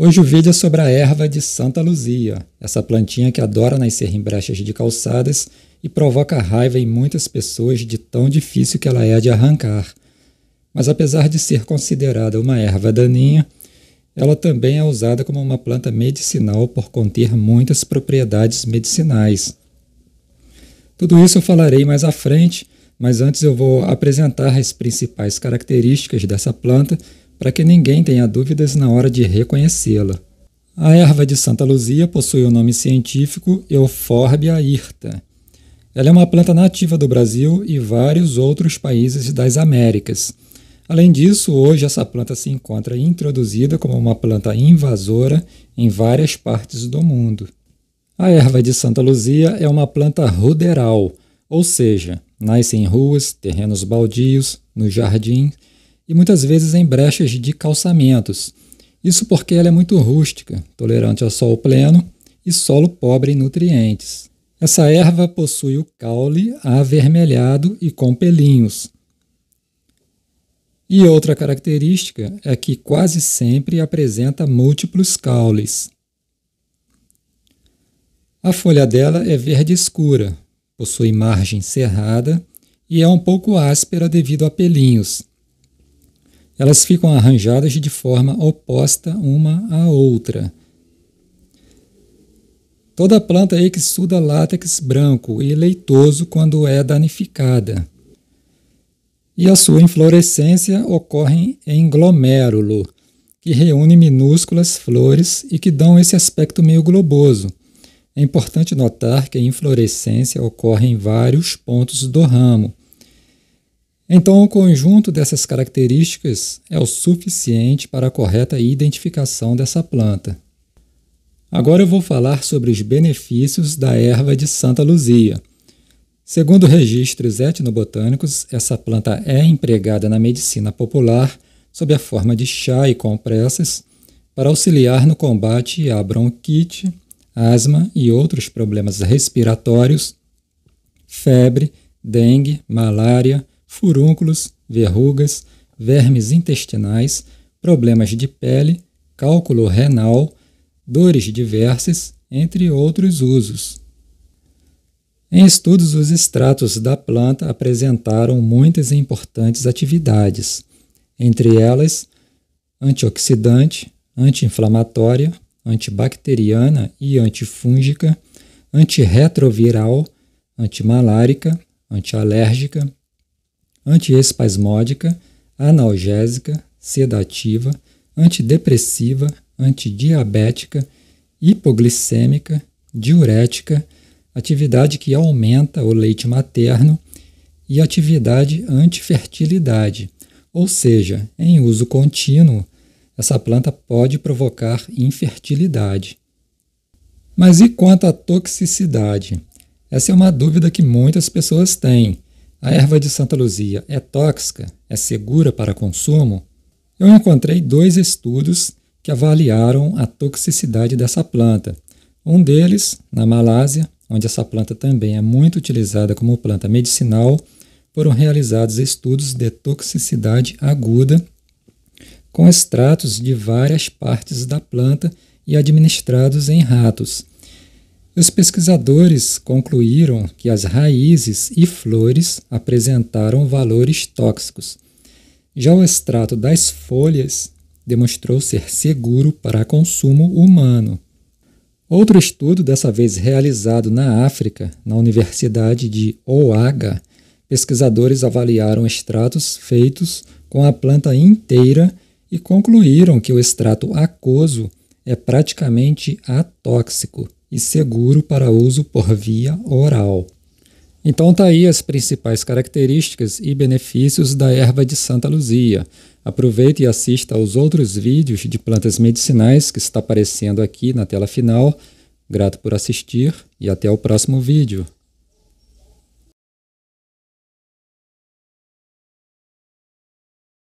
Hoje o vídeo é sobre a erva de Santa Luzia, essa plantinha que adora nascer em brechas de calçadas e provoca raiva em muitas pessoas de tão difícil que ela é de arrancar. Mas apesar de ser considerada uma erva daninha, ela também é usada como uma planta medicinal por conter muitas propriedades medicinais. Tudo isso eu falarei mais à frente, mas antes eu vou apresentar as principais características dessa planta para que ninguém tenha dúvidas na hora de reconhecê-la. A erva de Santa Luzia possui o nome científico Euphorbia hirta. Ela é uma planta nativa do Brasil e vários outros países das Américas. Além disso, hoje essa planta se encontra introduzida como uma planta invasora em várias partes do mundo. A erva de Santa Luzia é uma planta ruderal, ou seja, nasce em ruas, terrenos baldios, no jardim e muitas vezes em brechas de calçamentos. Isso porque ela é muito rústica, tolerante ao sol pleno e solo pobre em nutrientes. Essa erva possui o caule avermelhado e com pelinhos. E outra característica é que quase sempre apresenta múltiplos caules. A folha dela é verde escura, possui margem serrada e é um pouco áspera devido a pelinhos elas ficam arranjadas de forma oposta uma à outra. Toda planta é exuda látex branco e leitoso quando é danificada. E a sua inflorescência ocorre em glomérulo, que reúne minúsculas flores e que dão esse aspecto meio globoso. É importante notar que a inflorescência ocorre em vários pontos do ramo, então, o conjunto dessas características é o suficiente para a correta identificação dessa planta. Agora eu vou falar sobre os benefícios da erva de Santa Luzia. Segundo registros etnobotânicos, essa planta é empregada na medicina popular sob a forma de chá e compressas para auxiliar no combate à bronquite, asma e outros problemas respiratórios, febre, dengue, malária, furúnculos, verrugas, vermes intestinais, problemas de pele, cálculo renal, dores diversas, entre outros usos. Em estudos, os extratos da planta apresentaram muitas importantes atividades, entre elas antioxidante, anti-inflamatória, antibacteriana e antifúngica, antirretroviral, antimalárica, antialérgica, antiespasmódica, analgésica, sedativa, antidepressiva, antidiabética, hipoglicêmica, diurética, atividade que aumenta o leite materno e atividade antifertilidade. Ou seja, em uso contínuo, essa planta pode provocar infertilidade. Mas e quanto à toxicidade? Essa é uma dúvida que muitas pessoas têm a erva de Santa Luzia é tóxica, é segura para consumo? Eu encontrei dois estudos que avaliaram a toxicidade dessa planta. Um deles, na Malásia, onde essa planta também é muito utilizada como planta medicinal, foram realizados estudos de toxicidade aguda com extratos de várias partes da planta e administrados em ratos. Os pesquisadores concluíram que as raízes e flores apresentaram valores tóxicos. Já o extrato das folhas demonstrou ser seguro para consumo humano. Outro estudo, dessa vez realizado na África, na Universidade de Oaga, pesquisadores avaliaram extratos feitos com a planta inteira e concluíram que o extrato aquoso é praticamente atóxico e seguro para uso por via oral. Então tá aí as principais características e benefícios da erva de Santa Luzia. Aproveite e assista aos outros vídeos de plantas medicinais que está aparecendo aqui na tela final. Grato por assistir e até o próximo vídeo.